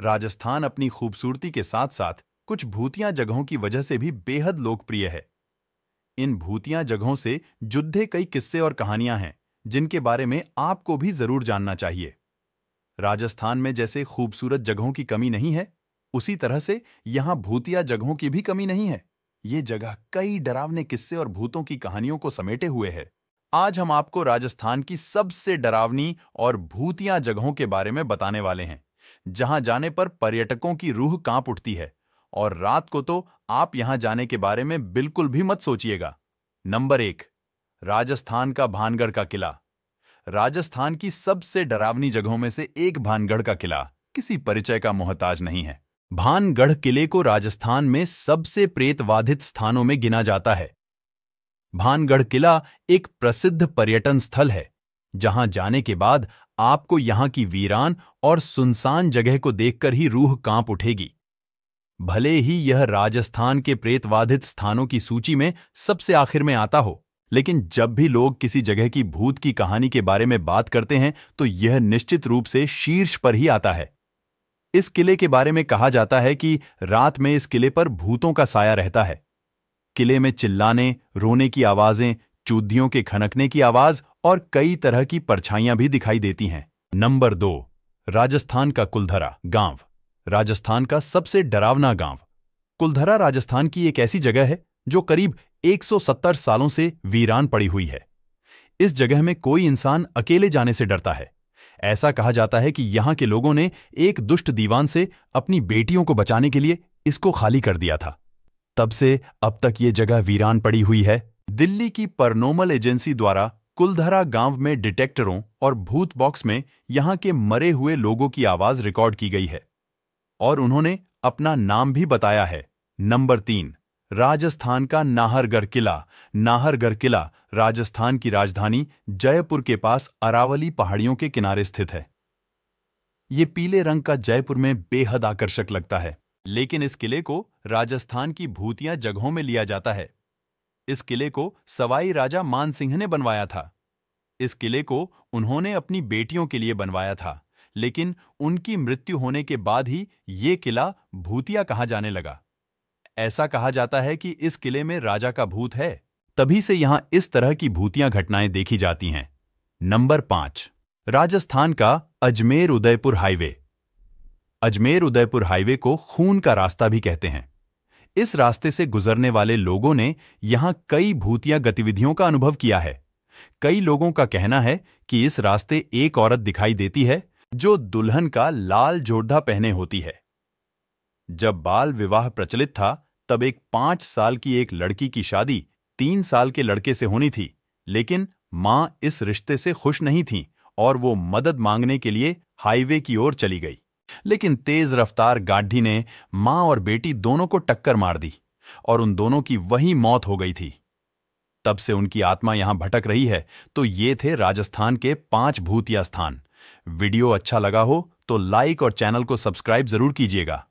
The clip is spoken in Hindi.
राजस्थान अपनी खूबसूरती के साथ साथ कुछ भूतिया जगहों की वजह से भी बेहद लोकप्रिय है इन भूतिया जगहों से जुद्धे कई किस्से और कहानियां हैं जिनके बारे में आपको भी जरूर जानना चाहिए राजस्थान में जैसे खूबसूरत जगहों की कमी नहीं है उसी तरह से यहां भूतिया जगहों की भी कमी नहीं है ये जगह कई डरावने किस्से और भूतों की कहानियों को समेटे हुए है आज हम आपको राजस्थान की सबसे डरावनी और भूतिया जगहों के बारे में बताने वाले हैं जहां जाने पर पर्यटकों की रूह कांप उठती है और रात को तो आप यहां जाने के बारे में बिल्कुल भी मत सोचिएगा नंबर एक राजस्थान का भानगढ़ का किला राजस्थान की सबसे डरावनी जगहों में से एक भानगढ़ का किला किसी परिचय का मोहताज नहीं है भानगढ़ किले को राजस्थान में सबसे प्रेतवाधित स्थानों में गिना जाता है भानगढ़ किला एक प्रसिद्ध पर्यटन स्थल है जहां जाने के बाद आपको यहां की वीरान और सुनसान जगह को देखकर ही रूह कांप उठेगी भले ही यह राजस्थान के प्रेतवाधित स्थानों की सूची में सबसे आखिर में आता हो लेकिन जब भी लोग किसी जगह की भूत की कहानी के बारे में बात करते हैं तो यह निश्चित रूप से शीर्ष पर ही आता है इस किले के बारे में कहा जाता है कि रात में इस किले पर भूतों का साया रहता है किले में चिल्लाने रोने की आवाजें चूदियों के खनकने की आवाज और कई तरह की परछाइयां भी दिखाई देती हैं नंबर दो राजस्थान का कुलधरा गांव राजस्थान का सबसे डरावना गांव कुलधरा राजस्थान की एक ऐसी जगह है जो करीब 170 सालों से वीरान पड़ी हुई है इस जगह में कोई इंसान अकेले जाने से डरता है ऐसा कहा जाता है कि यहां के लोगों ने एक दुष्ट दीवान से अपनी बेटियों को बचाने के लिए इसको खाली कर दिया था तब से अब तक ये जगह वीरान पड़ी हुई है दिल्ली की परनोमल एजेंसी द्वारा कुलधरा गांव में डिटेक्टरों और भूत बॉक्स में यहां के मरे हुए लोगों की आवाज रिकॉर्ड की गई है और उन्होंने अपना नाम भी बताया है नंबर तीन राजस्थान का नाहरगढ़ किला नाहरगढ़ किला राजस्थान की राजधानी जयपुर के पास अरावली पहाड़ियों के किनारे स्थित है ये पीले रंग का जयपुर में बेहद आकर्षक लगता है लेकिन इस किले को राजस्थान की भूतिया जगहों में लिया जाता है इस किले को सवाई राजा मानसिंह ने बनवाया था इस किले को उन्होंने अपनी बेटियों के लिए बनवाया था लेकिन उनकी मृत्यु होने के बाद ही ये किला भूतिया कहा जाने लगा ऐसा कहा जाता है कि इस किले में राजा का भूत है तभी से यहां इस तरह की भूतियां घटनाएं देखी जाती हैं नंबर पांच राजस्थान का अजमेर उदयपुर हाईवे अजमेर उदयपुर हाईवे को खून का रास्ता भी कहते हैं इस रास्ते से गुजरने वाले लोगों ने यहां कई भूतिया गतिविधियों का अनुभव किया है कई लोगों का कहना है कि इस रास्ते एक औरत दिखाई देती है जो दुल्हन का लाल जोरधा पहने होती है जब बाल विवाह प्रचलित था तब एक पांच साल की एक लड़की की शादी तीन साल के लड़के से होनी थी लेकिन मां इस रिश्ते से खुश नहीं थी और वो मदद मांगने के लिए हाईवे की ओर चली गई लेकिन तेज रफ्तार गाढ़ी ने मां और बेटी दोनों को टक्कर मार दी और उन दोनों की वही मौत हो गई थी तब से उनकी आत्मा यहां भटक रही है तो ये थे राजस्थान के पांच भूतिया स्थान वीडियो अच्छा लगा हो तो लाइक और चैनल को सब्सक्राइब जरूर कीजिएगा